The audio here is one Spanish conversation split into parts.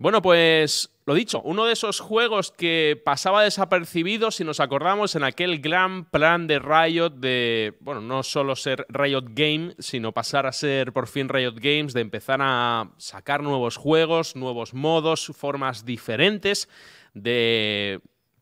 Bueno, pues lo dicho, uno de esos juegos que pasaba desapercibido, si nos acordamos, en aquel gran plan de Riot de, bueno, no solo ser Riot Game, sino pasar a ser por fin Riot Games, de empezar a sacar nuevos juegos, nuevos modos, formas diferentes de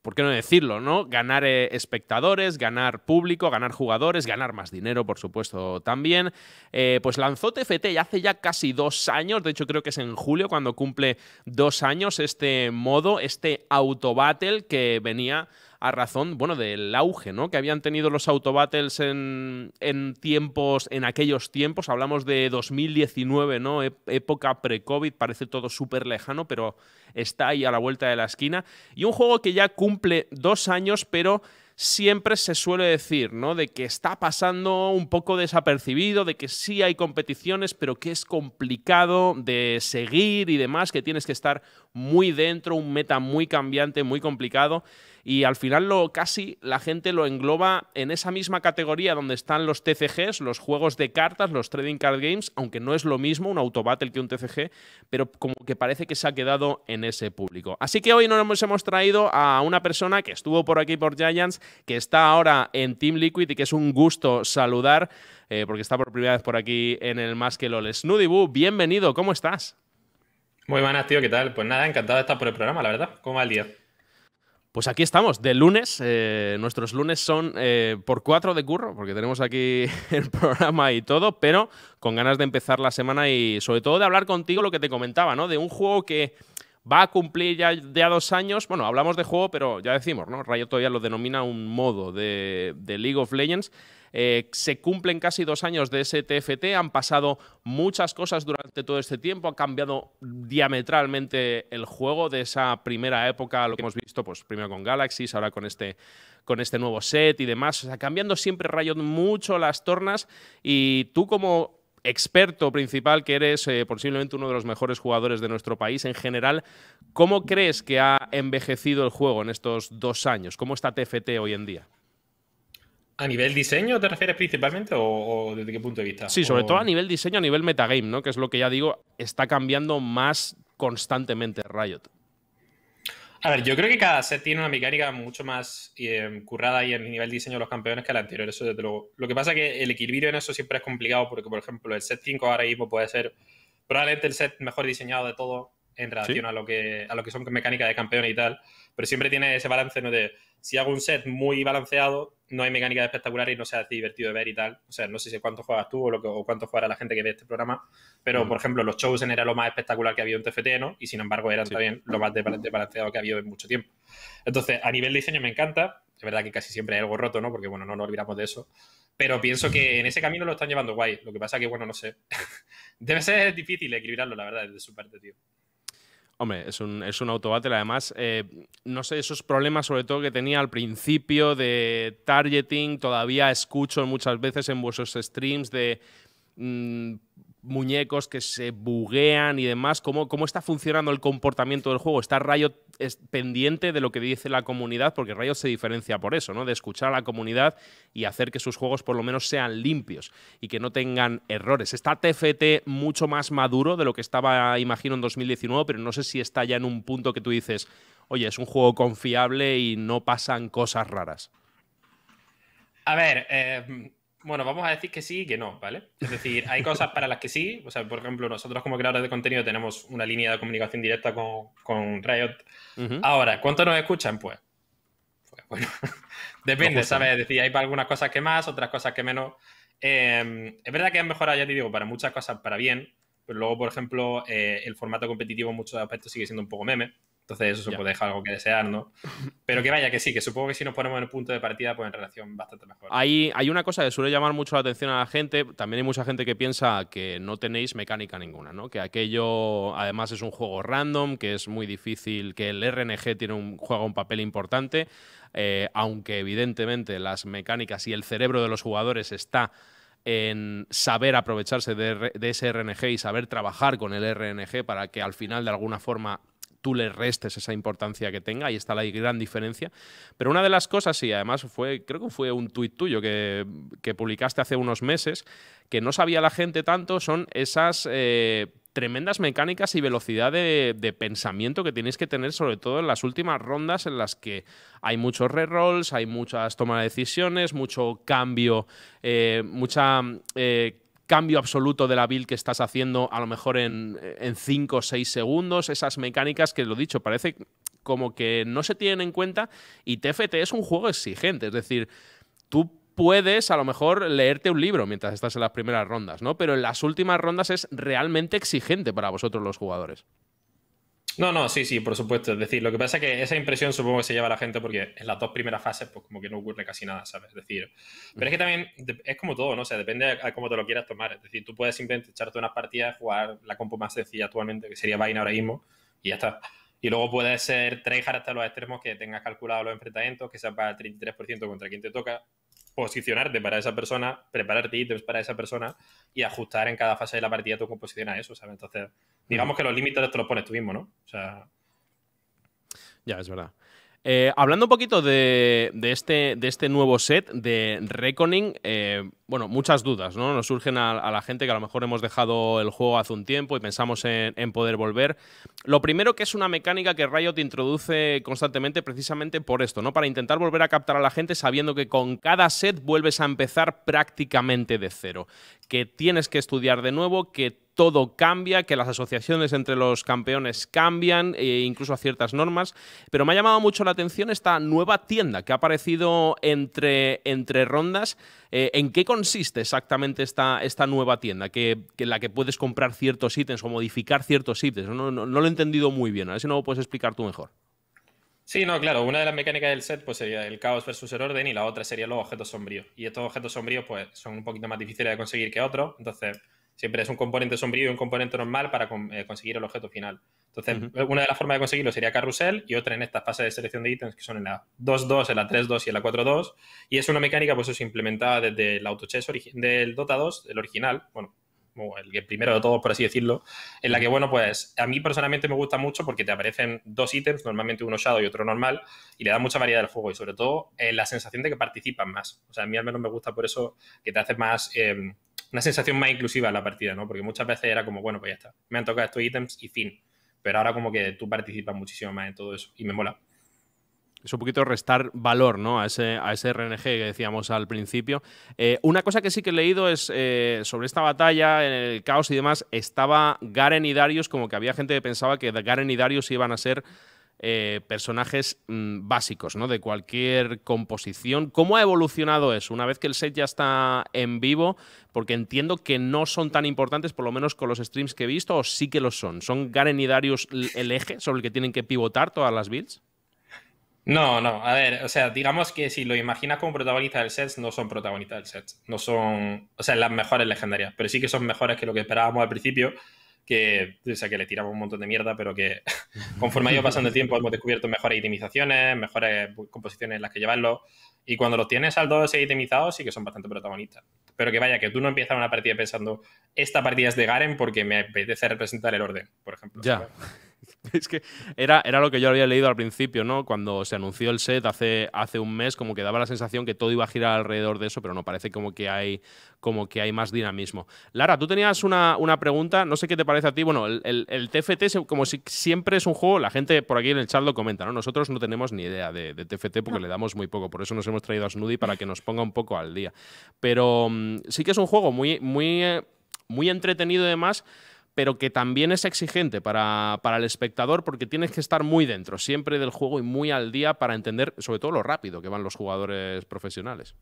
¿por qué no decirlo, no? Ganar eh, espectadores, ganar público, ganar jugadores, ganar más dinero, por supuesto, también. Eh, pues lanzó TFT ya hace ya casi dos años, de hecho creo que es en julio cuando cumple dos años este modo, este auto battle que venía a razón, bueno, del auge, ¿no? Que habían tenido los autobattles en, en tiempos, en aquellos tiempos, hablamos de 2019, ¿no? E-, época pre-COVID, parece todo súper lejano, pero está ahí a la vuelta de la esquina. Y un juego que ya cumple dos años, pero siempre se suele decir, ¿no? De que está pasando un poco desapercibido, de que sí hay competiciones, pero que es complicado de seguir y demás, que tienes que estar muy dentro, un meta muy cambiante, muy complicado y al final lo, casi la gente lo engloba en esa misma categoría donde están los TCGs, los juegos de cartas, los trading card games, aunque no es lo mismo un autobattle que un TCG, pero como que parece que se ha quedado en ese público. Así que hoy nos hemos traído a una persona que estuvo por aquí por Giants, que está ahora en Team Liquid y que es un gusto saludar, eh, porque está por primera vez por aquí en el Más que LOL. Snoody Boo, bienvenido, ¿cómo estás? Muy buenas, tío, ¿qué tal? Pues nada, encantado de estar por el programa, la verdad. ¿Cómo va el día? Pues aquí estamos, de lunes. Eh, nuestros lunes son eh, por cuatro de curro, porque tenemos aquí el programa y todo, pero con ganas de empezar la semana y sobre todo de hablar contigo lo que te comentaba, ¿no? De un juego que va a cumplir ya, ya dos años. Bueno, hablamos de juego, pero ya decimos, ¿no? Rayo todavía lo denomina un modo de League of Legends eh, se cumplen casi dos años de ese TFT, han pasado muchas cosas durante todo este tiempo, ha cambiado diametralmente el juego de esa primera época, lo que hemos visto pues, primero con Galaxies, ahora con este, con este nuevo set y demás, o sea, cambiando siempre Rayon mucho las tornas y tú como experto principal que eres, eh, posiblemente uno de los mejores jugadores de nuestro país en general. ¿Cómo crees que ha envejecido el juego en estos dos años? ¿Cómo está TFT hoy en día? ¿A nivel diseño te refieres principalmente o, desde qué punto de vista? Sí, sobre todo a nivel diseño, a nivel metagame, ¿no? Que es lo que ya digo, está cambiando más constantemente Riot. A ver, yo creo que cada set tiene una mecánica mucho más eh, currada y en nivel diseño de los campeones que el anterior, eso Lo que pasa es que el equilibrio en eso siempre es complicado porque, por ejemplo, el set 5 ahora mismo puede ser probablemente el set mejor diseñado de todo en relación a, lo que, a lo que son mecánicas de campeón y tal. Pero siempre tiene ese balance ¿no? de si hago un set muy balanceado, no hay mecánica espectacular y no se hace divertido de ver y tal. O sea, no sé si cuánto juegas tú o, lo cuánto jugará la gente que ve este programa, pero mm. por ejemplo, los Chosen era lo más espectacular que había en TFT, ¿no? Y sin embargo, eran también lo más balanceado que ha habido en mucho tiempo. Entonces, a nivel de diseño me encanta. Es verdad que casi siempre hay algo roto, ¿no? Porque bueno, no nos olvidamos de eso. Pero pienso que en ese camino lo están llevando guay. Lo que pasa que, bueno, no sé. Debe ser difícil equilibrarlo, la verdad, desde su parte, tío. Hombre, es un, es autobattle. Además, eh, no sé, esos problemas sobre todo que tenía al principio de targeting, todavía escucho muchas veces en vuestros streams de mm, muñecos que se buguean y demás, ¿cómo, cómo está funcionando el comportamiento del juego? ¿Está Riot pendiente de lo que dice la comunidad? Porque Rayo se diferencia por eso, ¿no? De escuchar a la comunidad y hacer que sus juegos por lo menos sean limpios y que no tengan errores. Está TFT mucho más maduro de lo que estaba, imagino, en 2019, pero no sé si está ya en un punto que tú dices, oye, es un juego confiable y no pasan cosas raras. A ver, eh, bueno, vamos a decir que sí y que no, ¿vale? Es decir, hay cosas para las que sí. O sea, por ejemplo, nosotros como creadores de contenido tenemos una línea de comunicación directa con, con Riot. Ahora, ¿cuánto nos escuchan? Pues, pues bueno, depende, ¿sabes? Es decir, hay algunas cosas que más, otras cosas que menos. Em, es verdad que han mejorado, ya te digo, para muchas cosas para bien. Pero luego, por ejemplo, eh, el formato competitivo en muchos aspectos sigue siendo un poco meme. Entonces eso se puede dejar algo que desear, ¿no? Pero que vaya, que sí, que supongo que si nos ponemos en el punto de partida, pues en relación bastante mejor. Hay, hay una cosa que suele llamar mucho la atención a la gente, también hay mucha gente que piensa que no tenéis mecánica ninguna, ¿no? Que aquello además es un juego random, que es muy difícil, que el RNG tiene un, juega un papel importante, eh, aunque evidentemente las mecánicas y el cerebro de los jugadores está en saber aprovecharse de ese RNG y saber trabajar con el RNG para que al final de alguna forma tú le restes esa importancia que tenga, ahí está la gran diferencia. Pero una de las cosas, y además fue, creo que fue un tuit tuyo que, publicaste hace unos meses, que no sabía la gente tanto, son esas eh, tremendas mecánicas y velocidad de, pensamiento que tienes que tener, sobre todo en las últimas rondas en las que hay muchos rerolls, hay muchas tomas de decisiones, mucho cambio, eh, mucha eh, cambio absoluto de la build que estás haciendo a lo mejor en 5 o 6 segundos, esas mecánicas que lo dicho, parece como que no se tienen en cuenta y TFT es un juego exigente, es decir, tú puedes a lo mejor leerte un libro mientras estás en las primeras rondas, ¿no? Pero en las últimas rondas es realmente exigente para vosotros los jugadores. No, no, sí, sí, por supuesto. Es decir, lo que pasa es que esa impresión supongo que se lleva a la gente porque en las dos primeras fases, pues como que no ocurre casi nada, ¿sabes? Es decir, pero es que también es como todo, ¿no? O sea, depende a cómo te lo quieras tomar. Es decir, tú puedes simplemente echarte unas partidas, jugar la compu más sencilla actualmente, que sería Vaina ahora mismo, y ya está. Y luego puede ser tryhard hasta los extremos que tengas calculado los enfrentamientos, que para el 33% contra quien te toca, posicionarte para esa persona, prepararte ítems para esa persona y ajustar en cada fase de la partida tu composición a eso, ¿sabes? Entonces, digamos que los límites te los pones tú mismo, ¿no? O sea... Ya, es verdad. Eh, hablando un poquito de, este, de este nuevo set de Reckoning, eh, bueno, muchas dudas, ¿no? Nos surgen a, la gente que a lo mejor hemos dejado el juego hace un tiempo y pensamos en, poder volver. Lo primero que es una mecánica que Riot introduce constantemente precisamente por esto, ¿no? Para intentar volver a captar a la gente sabiendo que con cada set vuelves a empezar prácticamente de cero, que tienes que estudiar de nuevo, que todo cambia, que las asociaciones entre los campeones cambian, e incluso a ciertas normas. Pero me ha llamado mucho la atención esta nueva tienda que ha aparecido entre, entre rondas. Eh, ¿En qué consiste exactamente esta, esta nueva tienda? Que, en la que puedes comprar ciertos ítems o modificar ciertos ítems. No, lo he entendido muy bien. A ver si no lo puedes explicar tú mejor. Sí, no, claro. Una de las mecánicas del set pues, sería el caos versus el orden y la otra sería los objetos sombríos. Y estos objetos sombríos pues, son un poquito más difíciles de conseguir que otros. Entonces Siempre es un componente sombrío y un componente normal para eh, conseguir el objeto final. Entonces, eh, una de las formas de conseguirlo sería carrusel y otra en esta fase de selección de ítems que son en la 2-2, en la 3-2 y en la 4-2. Y es una mecánica, pues eso implementaba desde el autochess del Dota 2, el original, bueno, el primero de todos, por así decirlo, en la que, bueno, pues a mí personalmente me gusta mucho porque te aparecen dos ítems, normalmente uno shadow y otro normal, y le da mucha variedad al juego y sobre todo eh, la sensación de que participan más. O sea, a mí al menos me gusta por eso que te hace más... Em, una sensación más inclusiva en la partida, ¿no? Porque muchas veces era como, bueno, pues ya está, me han tocado estos ítems y fin. Pero ahora como que tú participas muchísimo más en todo eso y me mola es un poquito restar valor ¿no? a, ese, a ese RNG que decíamos al principio. Eh, una cosa que sí que he leído es eh, sobre esta batalla, en el caos y demás, estaba Garen y Darius, como que había gente que pensaba que Garen y Darius iban a ser eh, personajes mm, básicos ¿no? de cualquier composición. ¿Cómo ha evolucionado eso una vez que el set ya está en vivo? Porque entiendo que no son tan importantes, por lo menos con los streams que he visto, o sí que lo son. ¿Son Garen y Darius el eje sobre el que tienen que pivotar todas las builds? No, no, a ver, o sea, digamos que si lo imaginas como protagonista del set, no son protagonistas del set. No son, o sea, las mejores legendarias, pero sí que son mejores que lo que esperábamos al principio que, que le tiramos un montón de mierda, pero que conforme ha ido pasando el tiempo hemos descubierto mejores itemizaciones, mejores composiciones en las que llevarlo. Y cuando los tienes al 2 y itemizados, sí que son bastante protagonistas. Pero que vaya, que tú no empiezas una partida pensando, esta partida es de Garen porque me apetece representar el orden, por ejemplo. Ya. es que era, era lo que yo había leído al principio, ¿no? Cuando se anunció el set hace, hace un mes, como que daba la sensación que todo iba a girar alrededor de eso, pero no, parece como que hay, como que hay más dinamismo. Lara, tú tenías una, pregunta, no sé qué te parece a ti. Bueno, el, TFT, como si siempre es un juego, la gente por aquí en el chat lo comenta, ¿no? Nosotros no tenemos ni idea de, TFT porque le damos muy poco, por eso nos hemos traído a Snoody para que nos ponga un poco al día. Pero mm, sí que es un juego muy, muy, eh, muy entretenido y demás pero que también es exigente para, para, el espectador porque tienes que estar muy dentro siempre del juego y muy al día para entender sobre todo lo rápido que van los jugadores profesionales.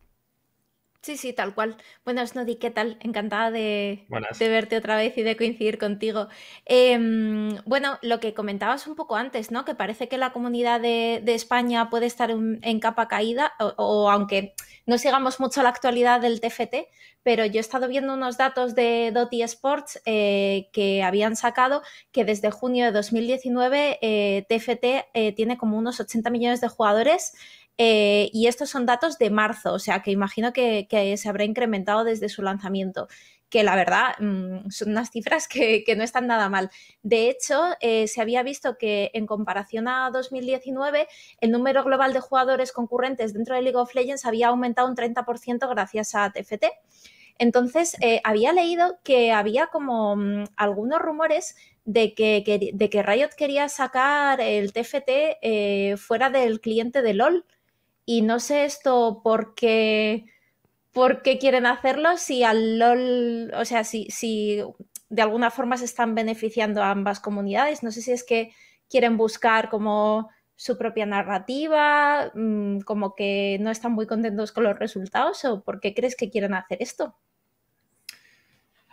Sí, sí, tal cual. Buenas, Nodi, ¿qué tal? Encantada de, verte otra vez y de coincidir contigo. Em, bueno, lo que comentabas un poco antes, ¿no? Que parece que la comunidad de, España puede estar en, capa caída, o, aunque no sigamos mucho la actualidad del TFT, pero yo he estado viendo unos datos de Doty Sports eh, que habían sacado que desde junio de 2019 eh, TFT eh, tiene como unos 80 millones de jugadores eh, y estos son datos de marzo, o sea que imagino que, se habrá incrementado desde su lanzamiento que la verdad mm, son unas cifras que, no están nada mal. De hecho, eh, se había visto que en comparación a 2019, el número global de jugadores concurrentes dentro de League of Legends había aumentado un 30% gracias a TFT. Entonces, eh, había leído que había como mm, algunos rumores de que, Riot quería sacar el TFT fuera del cliente de LOL y no sé esto por qué, quieren hacerlo si al LOL, o sea, si, si de alguna forma se están beneficiando a ambas comunidades. No sé si es que quieren buscar como su propia narrativa, mm, como que no están muy contentos con los resultados o por qué crees que quieren hacer esto.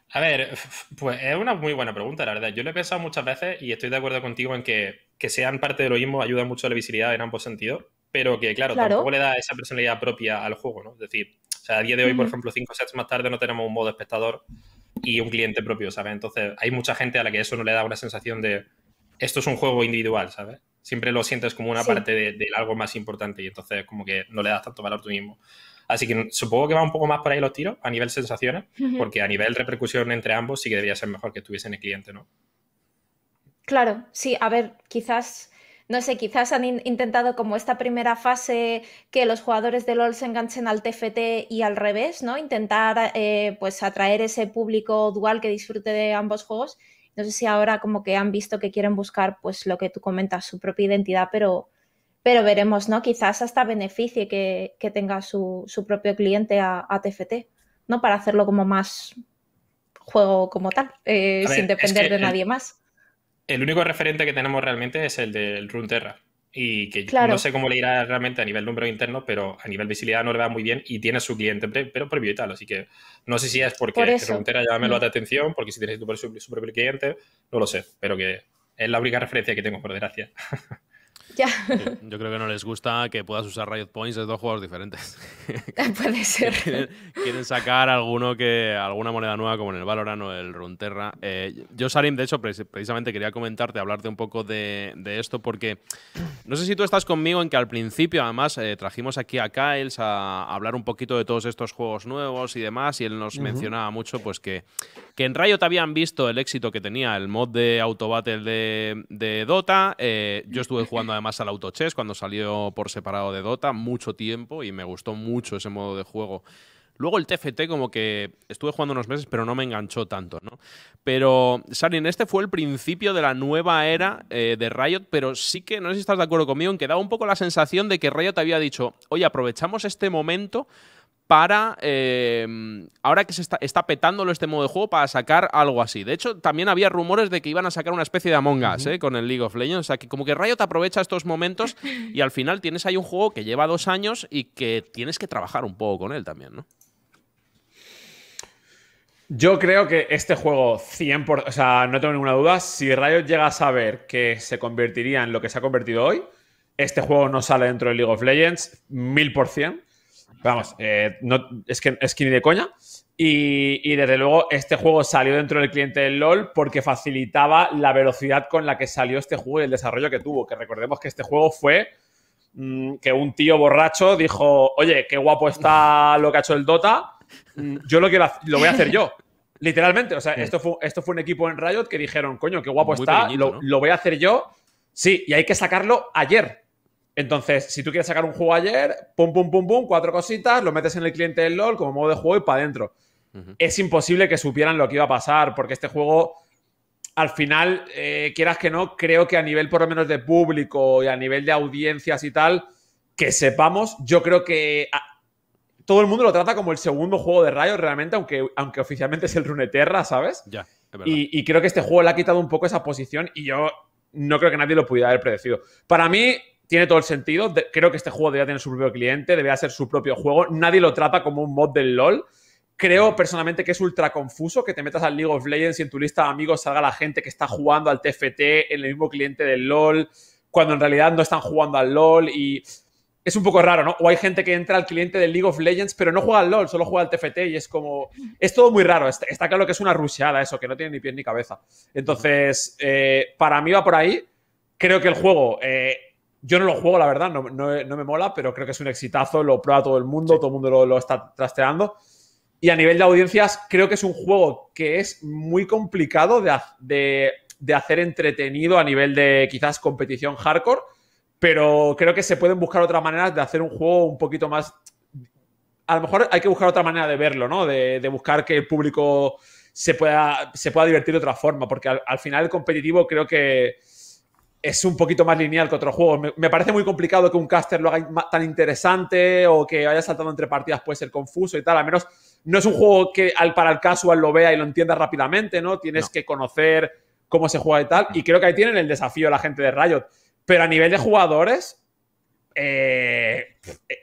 A ver, pues es una muy buena pregunta, la verdad. Yo lo he pensado muchas veces y estoy de acuerdo contigo en que, que sean parte de lo mismo ayuda mucho a la visibilidad en ambos sentidos pero que, claro, tampoco le da esa personalidad propia al juego, ¿no? Es decir, sea, a día de hoy, por ejemplo, cinco sets más tarde no tenemos un modo espectador y un cliente propio, ¿sabes? Entonces, hay mucha gente a la que eso no le da una sensación de esto es un juego individual, ¿sabes? Siempre lo sientes como una parte de, algo más importante y entonces como que no le das tanto valor tú mismo. Así que supongo que va un poco más por ahí los tiros a nivel sensaciones, porque a nivel repercusión entre ambos sí que debería ser mejor que estuviesen el cliente, ¿no? Claro, sí, a ver, quizás no sé, quizás han intentado como esta primera fase que los jugadores de LOL se enganchen al TFT y al revés, ¿no? Intentar eh, pues atraer ese público dual que disfrute de ambos juegos. No sé si ahora como que han visto que quieren buscar pues lo que tú comentas, su propia identidad, pero, pero veremos, ¿no? Quizás hasta beneficie que, que tenga su, propio cliente a, TFT, ¿no? Para hacerlo como más juego como tal, eh, sin depender de nadie más el único referente que tenemos realmente es el del Runterra. Y que no sé cómo le irá realmente a nivel número interno, pero a nivel visibilidad no le va muy bien y tiene su cliente pero previo y tal. Así que no sé si es porque Runterra llámelo me mm. atención, porque si tienes tu, propio cliente, no lo sé. Pero que es la única referencia que tengo, por desgracia. Eh, yo, creo que no les gusta que puedas usar Riot Points de dos juegos diferentes. Ah, puede ser. Quieren, sacar alguno que, alguna moneda nueva como en el Valorant o el Runterra. Eh, yo, Sarim, de hecho, precisamente quería comentarte, hablarte un poco de, esto, porque no sé si tú estás conmigo en que al principio, además, eh, trajimos aquí a Kyles a, hablar un poquito de todos estos juegos nuevos y demás, y él nos mencionaba mucho pues que, que en Riot habían visto el éxito que tenía el mod de Autobattle de, de Dota. yo estuve jugando además al autochess cuando salió por separado de Dota mucho tiempo y me gustó mucho ese modo de juego. Luego el TFT como que estuve jugando unos meses, pero no me enganchó tanto, ¿no? Pero, Sarin, este fue el principio de la nueva era eh, de Riot, pero sí que, no sé si estás de acuerdo conmigo, en que daba un poco la sensación de que Riot había dicho, oye, aprovechamos este momento eh, ahora que se está, está, petándolo este modo de juego, para sacar algo así. De hecho, también había rumores de que iban a sacar una especie de Among Us eh, con el League of Legends. O sea, que como que Riot aprovecha estos momentos y al final tienes ahí un juego que lleva dos años y que tienes que trabajar un poco con él también, ¿no? Yo creo que este juego, 100%, o sea, no tengo ninguna duda, si Riot llega a saber que se convertiría en lo que se ha convertido hoy, este juego no sale dentro del League of Legends, 1000%. Vamos, eh, es, que, es que ni de coña. Y, desde luego este juego salió dentro del cliente del LOL porque facilitaba la velocidad con la que salió este juego y el desarrollo que tuvo. Que recordemos que este juego fue mm, que un tío borracho dijo, oye, qué guapo está lo que ha hecho el Dota, mm, yo lo, quiero, lo voy a hacer yo. Literalmente, o sea, esto fue, esto fue un equipo en Riot que dijeron, coño, qué guapo está, lo, lo voy a hacer yo. Sí, y hay que sacarlo ayer, entonces, si tú quieres sacar un juego ayer, pum, pum, pum, pum, cuatro cositas, lo metes en el cliente del LOL como modo de juego y para adentro. Es imposible que supieran lo que iba a pasar, porque este juego, al final, eh, quieras que no, creo que a nivel por lo menos de público y a nivel de audiencias y tal, que sepamos, yo creo que ah, todo el mundo lo trata como el segundo juego de Rayo, realmente, aunque, aunque oficialmente es el Runeterra, ¿sabes? Ya, Y, y creo que este juego le ha quitado un poco esa posición y yo no creo que nadie lo pudiera haber predecido. Para mí, tiene todo el sentido. creo que este juego debería tener su propio cliente, debería ser su propio juego. Nadie lo trata como un mod del LOL. Creo personalmente que es ultra confuso que te metas al League of Legends y en tu lista de amigos salga la gente que está jugando al TFT en el mismo cliente del LOL, cuando en realidad no están jugando al LOL y es un poco raro, ¿no? O hay gente que entra al cliente del League of Legends, pero no juega al LOL, solo juega al TFT y es como. Es todo muy raro. Está, claro que es una rusheada eso, que no tiene ni pies ni cabeza. Entonces, eh, para mí va por ahí. Creo que el juego eh, yo no lo juego, la verdad, no, no, me mola, pero creo que es un exitazo, lo prueba todo el mundo, todo el mundo lo, está trasteando. Y a nivel de audiencias, creo que es un juego que es muy complicado de, de, hacer entretenido a nivel de quizás competición hardcore, pero creo que se pueden buscar otras maneras de hacer un juego un poquito más... A lo mejor hay que buscar otra manera de verlo, ¿no? de, buscar que el público se pueda, se pueda divertir de otra forma, porque al, final el competitivo creo que es un poquito más lineal que otros juegos. Me, parece muy complicado que un caster lo haga tan interesante o que haya saltado entre partidas puede ser confuso y tal. Al menos no es un juego que al, para el casual lo vea y lo entienda rápidamente, ¿no? Tienes que conocer cómo se juega y tal. Y creo que ahí tienen el desafío la gente de Riot. Pero a nivel de jugadores, eh,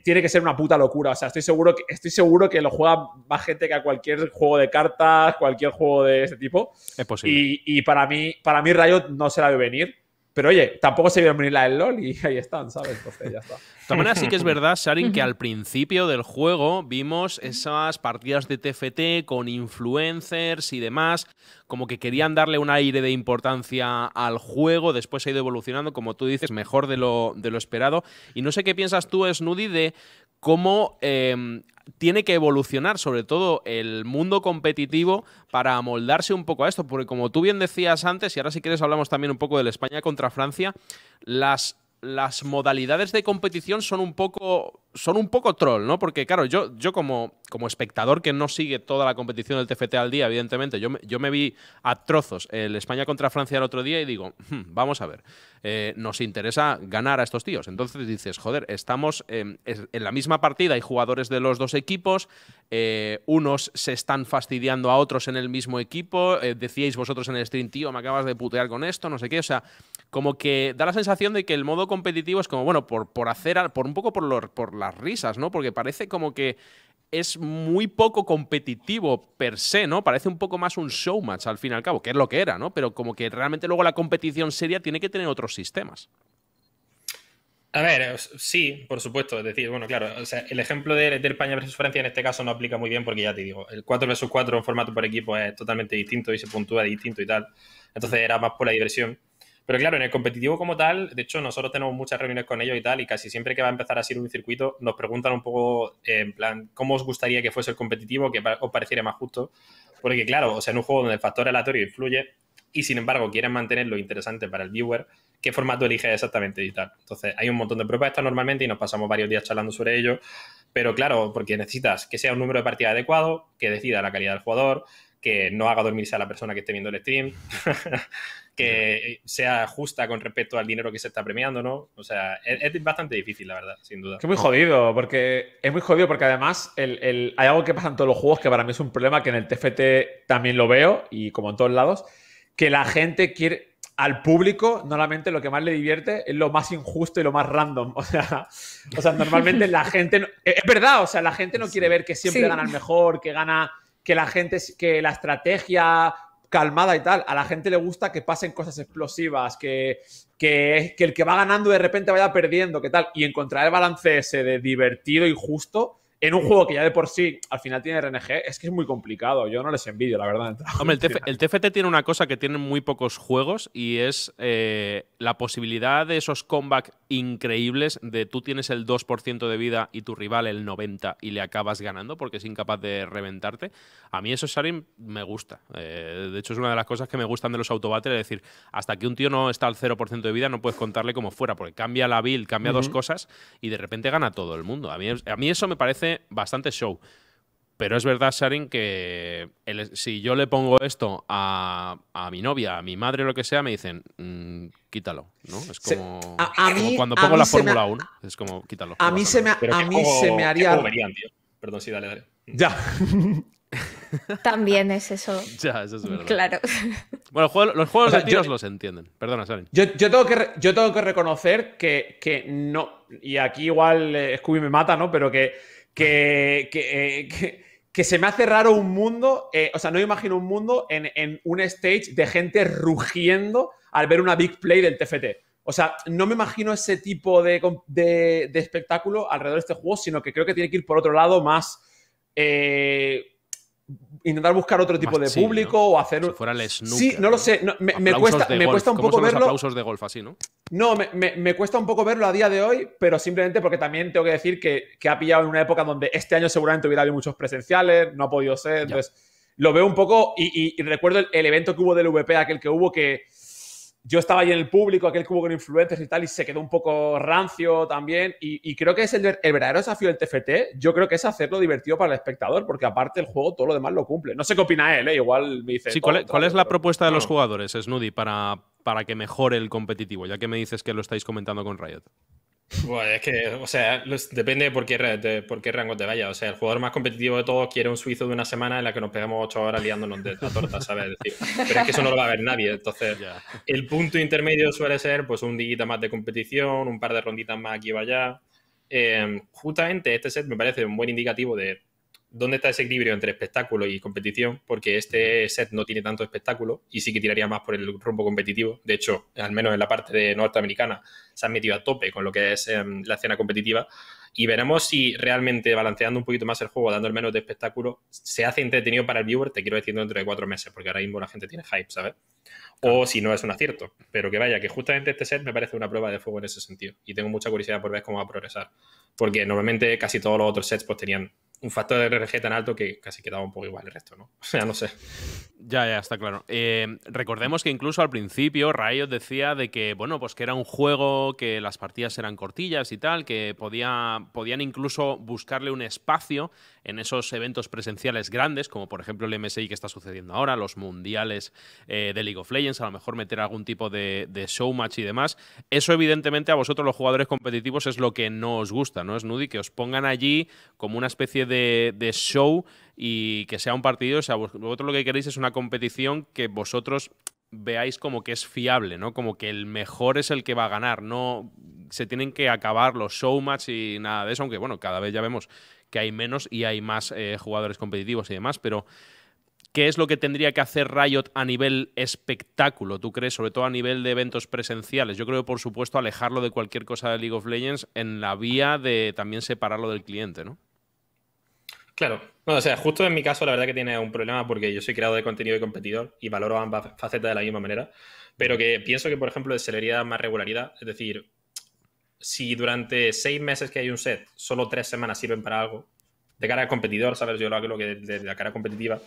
tiene que ser una puta locura. O sea, estoy seguro, que, estoy seguro que lo juega más gente que a cualquier juego de cartas, cualquier juego de este tipo. Es posible. Y, para, mí, para mí Riot no se la venir. Pero oye, tampoco se a venir la del LOL y ahí están, ¿sabes? ya está. De sí que es verdad, Sharin, que al principio del juego vimos esas partidas de TFT con influencers y demás, como que querían darle un aire de importancia al juego, después ha ido evolucionando, como tú dices, mejor de lo, esperado. Y no sé qué piensas tú, Snoody, de cómo em, tiene que evolucionar, sobre todo el mundo competitivo, para amoldarse un poco a esto. Porque como tú bien decías antes, y ahora si quieres hablamos también un poco del España contra Francia, las las modalidades de competición son un poco son un poco troll, ¿no? Porque claro, yo, yo como, como espectador que no sigue toda la competición del TFT al día, evidentemente, yo me, vi a trozos el España contra Francia el otro día y digo, hmm, vamos a ver, eh, nos interesa ganar a estos tíos. Entonces dices, joder, estamos eh, en la misma partida, hay jugadores de los dos equipos, eh, unos se están fastidiando a otros en el mismo equipo, decíais vosotros en el stream, tío, me acabas de putear con esto, no sé qué, o sea, como que da la sensación de que el modo competitivo es como, bueno, por, por hacer, por un poco por, las risas, ¿no? Porque parece como que es muy poco competitivo per se, ¿no? Parece un poco más un showmatch al fin y al cabo, que es lo que era, ¿no? Pero como que realmente luego la competición seria tiene que tener otros sistemas. A ver, eh, sí, por supuesto. Es decir, bueno, claro, el ejemplo de, España versus Francia en este caso no aplica muy bien porque ya te digo, el 4 versus 4 en formato por equipo es totalmente distinto y se puntúa distinto y tal. Entonces era más por la diversión. Pero claro, en el competitivo como tal, de hecho, nosotros tenemos muchas reuniones con ellos y tal, y casi siempre que va a empezar a ser un circuito, nos preguntan un poco, eh, en plan, cómo os gustaría que fuese el competitivo, que os pareciera más justo. Porque claro, o sea, en un juego donde el factor aleatorio influye y sin embargo quieren mantenerlo interesante para el viewer, ¿qué formato elige exactamente y tal? Entonces, hay un montón de propuestas normalmente y nos pasamos varios días charlando sobre ello. Pero claro, porque necesitas que sea un número de partidas adecuado, que decida la calidad del jugador, que no haga dormirse a la persona que esté viendo el stream, que sea justa con respecto al dinero que se está premiando, ¿no? O sea, es, bastante difícil, la verdad, sin duda. Es muy jodido, porque es muy jodido porque además el, hay algo que pasa en todos los juegos que para mí es un problema que en el TFT también lo veo y como en todos lados, que la gente quiere, al público, normalmente lo que más le divierte es lo más injusto y lo más random. O sea, o sea normalmente la gente. es verdad, o sea, la gente no quiere ver que siempre gana el mejor, que gana que la gente, que la estrategia calmada y tal, a la gente le gusta que pasen cosas explosivas, que, que, que el que va ganando de repente vaya perdiendo, que tal, y encontrar el balance ese de divertido y justo en un juego que ya de por sí al final tiene RNG, es que es muy complicado. Yo no les envidio, la verdad. Hombre, el, TFT tiene una cosa que tienen muy pocos juegos y es eh, la posibilidad de esos comeback increíbles de tú tienes el 2% de vida y tu rival el 90% y le acabas ganando porque es incapaz de reventarte. A mí eso, Sharing, me gusta. Eh, de hecho, es una de las cosas que me gustan de los autobattles, es decir, hasta que un tío no está al 0% de vida no puedes contarle como fuera porque cambia la build, cambia dos cosas y de repente gana todo el mundo. A a mí eso me parece bastante, show. Pero es verdad, Sharin, que si yo le pongo esto a, mi novia, a mi madre, o lo que sea, me dicen, mm, quítalo, ¿no? Es como, cuando pongo la Fórmula 1, es como, quítalo. A mí, se me, haría... Perdón, sí, dale, Ya. También es eso. Ya, eso es verdad. Claro. Bueno, los juegos de tiros los entienden. Perdona, Sharin. Yo, tengo que, yo tengo que reconocer que, no. Y aquí igual eh, Scooby me mata, ¿no? Pero que eh, que, que, se me hace raro un mundo, eh, o sea, no imagino un mundo en, un stage de gente rugiendo al ver una big play del TFT. O sea, no me imagino ese tipo de, espectáculo alrededor de este juego, sino que creo que tiene que ir por otro lado más... Eh, intentar buscar otro tipo de público o hacer. fuera el snooker, Sí, no lo sé. me, cuesta, cuesta un poco verlo. de golf así, ¿no? No, me, cuesta un poco verlo a día de hoy, pero simplemente porque también tengo que decir que, ha pillado en una época donde este año seguramente hubiera habido muchos presenciales, no ha podido ser. Entonces, lo veo un poco y, recuerdo el, el, evento que hubo del VP, aquel que hubo que yo estaba ahí en el público, aquel cubo con influencers y tal, y se quedó un poco rancio también. Y, creo que es el, verdadero desafío del TFT. Yo creo que es hacerlo divertido para el espectador, porque aparte el juego todo lo demás lo cumple. No sé qué opina él, ¿eh? igual me dice. Sí, ¿cuál, es la propuesta de los jugadores, Snoody, para, para que mejore el competitivo? Ya que me dices que lo estáis comentando con Riot. Bueno, es que, o sea, depende de por, qué, de rango te vayas. O sea, el jugador más competitivo de todos quiere un suizo de una semana en la que nos pegamos ocho horas liándonos de la torta, ¿sabes? Decir, pero es que eso no lo va a ver nadie. Entonces, ya. el punto intermedio suele ser pues un digita más de competición, un par de ronditas más aquí y allá. Eh, justamente este set me parece un buen indicativo de dónde está ese equilibrio entre espectáculo y competición, porque este set no tiene tanto espectáculo y sí que tiraría más por el rumbo competitivo. De hecho, al menos en la parte norteamericana, se han metido a tope con lo que es em, la escena competitiva. Y veremos si realmente balanceando un poquito más el juego, dando el menos de espectáculo, se hace entretenido para el viewer, te quiero decir dentro de cuatro meses, porque ahora mismo la gente tiene hype, ¿sabes? o si no es un acierto. Pero que vaya, que justamente este set me parece una prueba de fuego en ese sentido. Y tengo mucha curiosidad por ver cómo va a progresar. Porque normalmente casi todos los otros sets pues tenían un factor de RNG tan alto que casi quedaba un poco igual el resto, ¿no? O sea, no sé. Ya, ya, está claro. Eh, recordemos que incluso al principio Riot decía de que, bueno, pues que era un juego, que las partidas eran cortillas y tal, que podía, podían incluso buscarle un espacio en esos eventos presenciales grandes, como por ejemplo el MSI que está sucediendo ahora, los mundiales eh, de League of Legends a lo mejor meter algún tipo de, show showmatch y demás. Eso, evidentemente, a vosotros los jugadores competitivos es lo que no os gusta, ¿no? Es Nudi, que os pongan allí como una especie de, show y que sea un partido. O sea, vosotros lo que queréis es una competición que vosotros veáis como que es fiable, ¿no? Como que el mejor es el que va a ganar, no se tienen que acabar los showmatch y nada de eso, aunque bueno, cada vez ya vemos que hay menos y hay más eh, jugadores competitivos y demás, pero ¿Qué es lo que tendría que hacer Riot a nivel espectáculo, tú crees, sobre todo a nivel de eventos presenciales? Yo creo, por supuesto, alejarlo de cualquier cosa de League of Legends en la vía de también separarlo del cliente, ¿no? Claro. Bueno, o sea, justo en mi caso, la verdad que tiene un problema porque yo soy creador de contenido y competidor y valoro ambas facetas de la misma manera, pero que pienso que, por ejemplo, de celeridad más regularidad, es decir, si durante seis meses que hay un set, solo tres semanas sirven para algo, de cara al competidor, ¿sabes? Yo lo hago que desde la cara competitiva,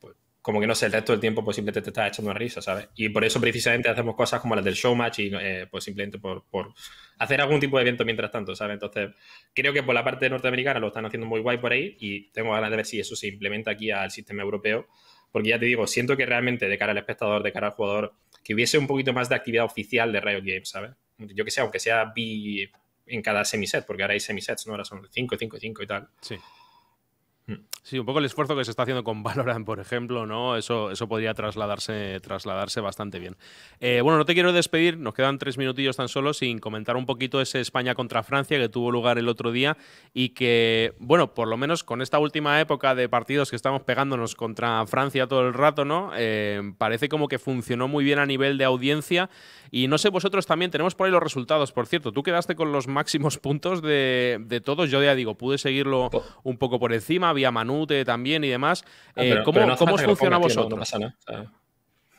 pues, como que no sé, el resto del tiempo pues simplemente te estás echando una risa, ¿sabes? Y por eso precisamente hacemos cosas como las del showmatch y eh, pues simplemente por, por, hacer algún tipo de evento mientras tanto, ¿sabes? Entonces, creo que por la parte norteamericana lo están haciendo muy guay por ahí y tengo ganas de ver si eso se implementa aquí al sistema europeo, porque ya te digo, siento que realmente de cara al espectador, de cara al jugador, que hubiese un poquito más de actividad oficial de Riot Games, ¿sabes? Yo que sé, aunque sea B en cada semiset, porque ahora hay semisets, ¿no? Ahora son 5, 5, 5 y tal. Sí. Sí, un poco el esfuerzo que se está haciendo con Valorant, por ejemplo, ¿no? Eso, eso podría trasladarse, trasladarse bastante bien. Eh, bueno, no te quiero despedir, nos quedan tres minutillos tan solo sin comentar un poquito ese España contra Francia que tuvo lugar el otro día y que, bueno, por lo menos con esta última época de partidos que estamos pegándonos contra Francia todo el rato, ¿no? Eh, parece como que funcionó muy bien a nivel de audiencia y no sé, vosotros también tenemos por ahí los resultados, por cierto, tú quedaste con los máximos puntos de, de todos, yo ya digo, pude seguirlo un poco por encima había Manute también y demás. Ah, eh, ¿Cómo, funciona vosotros?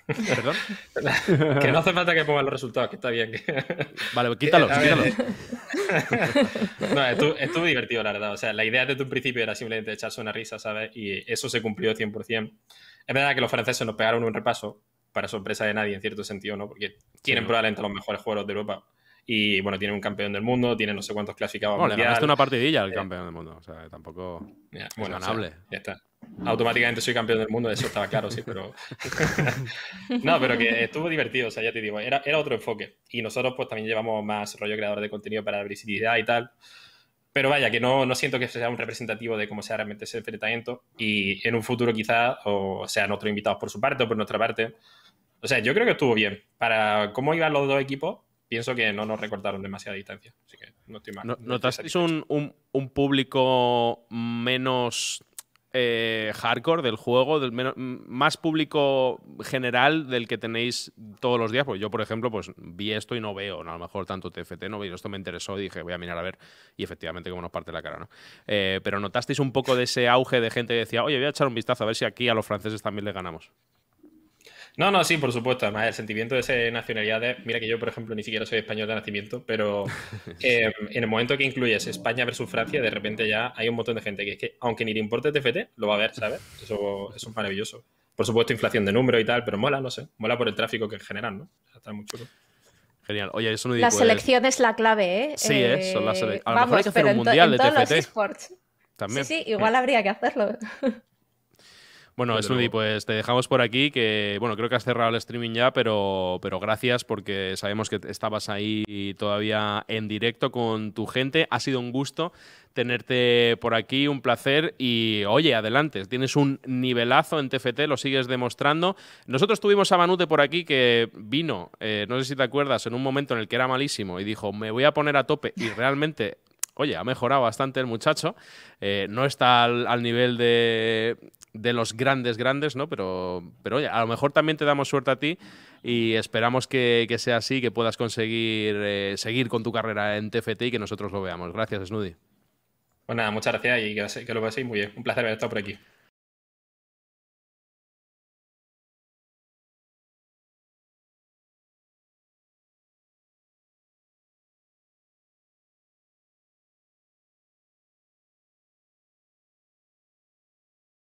¿Perdón? que no hace falta que ponga los resultados, que está bien. vale, quítalos, no, estuvo, divertido, la verdad. O sea, la idea desde un principio era simplemente echarse una risa, ¿sabes? Y eso se cumplió 100%. Es verdad que los franceses nos pegaron un repaso, para sorpresa de nadie, en cierto sentido, ¿no? Porque quieren probar probablemente los mejores juegos de Europa y bueno, tiene un campeón del mundo, tiene no sé cuántos clasificados. Bueno, le ganaste una partidilla al eh, campeón del mundo. O sea, tampoco es bueno, ganable. ya está. Automáticamente soy campeón del mundo, eso estaba claro, sí, pero. no, pero que estuvo divertido, o sea, ya te digo, era, era otro enfoque. Y nosotros, pues también llevamos más rollo creador de contenido para la visibilidad y tal. Pero vaya, que no, no siento que sea un representativo de cómo sea realmente ese enfrentamiento. Y en un futuro, quizás, o sean otros invitados por su parte o por nuestra parte. O sea, yo creo que estuvo bien. Para cómo iban los dos equipos, pienso que no nos recortaron demasiada distancia. Así que no estoy mal. ¿Notasteis un, público menos eh, hardcore del juego, del más público general del que tenéis todos los días? Pues yo, por ejemplo, pues vi esto y no veo, ¿no? a lo mejor tanto TFT, no veo, esto me interesó y dije, voy a mirar a ver, y efectivamente como nos parte la cara, ¿no? Eh, pero ¿notasteis un poco de ese auge de gente que decía, oye, voy a echar un vistazo a ver si aquí a los franceses también le ganamos? No, no, sí, por supuesto. Además, el sentimiento de nacionalidad de, Mira que yo, por ejemplo, ni siquiera soy español de nacimiento, pero eh, en el momento que incluyes España versus Francia, de repente ya hay un montón de gente que es que, aunque ni le importe TFT, lo va a ver, ¿sabes? Eso, es maravilloso. Por supuesto, inflación de número y tal, pero mola, no sé. Mola por el tráfico que generan, ¿no? Está muy chulo. Genial. Oye, eso no La ¿eh? selección es la clave, ¿eh? Sí, eh, son A hacer un mundial de TFT. También. Sí, sí, igual habría que hacerlo. Bueno, pero... pues te dejamos por aquí, que bueno, creo que has cerrado el streaming ya, pero, pero gracias porque sabemos que estabas ahí todavía en directo con tu gente. Ha sido un gusto tenerte por aquí, un placer y oye, adelante, tienes un nivelazo en TFT, lo sigues demostrando. Nosotros tuvimos a Manute por aquí que vino, eh, no sé si te acuerdas, en un momento en el que era malísimo y dijo, me voy a poner a tope y realmente oye, ha mejorado bastante el muchacho. Eh, no está al nivel de, de los grandes, grandes, ¿no? Pero, pero oye, a lo mejor también te damos suerte a ti y esperamos que, sea así, que puedas conseguir eh, seguir con tu carrera en TFT y que nosotros lo veamos. Gracias, Snudy. Pues nada, muchas gracias y que, que lo paséis muy bien. Un placer haber estado por aquí.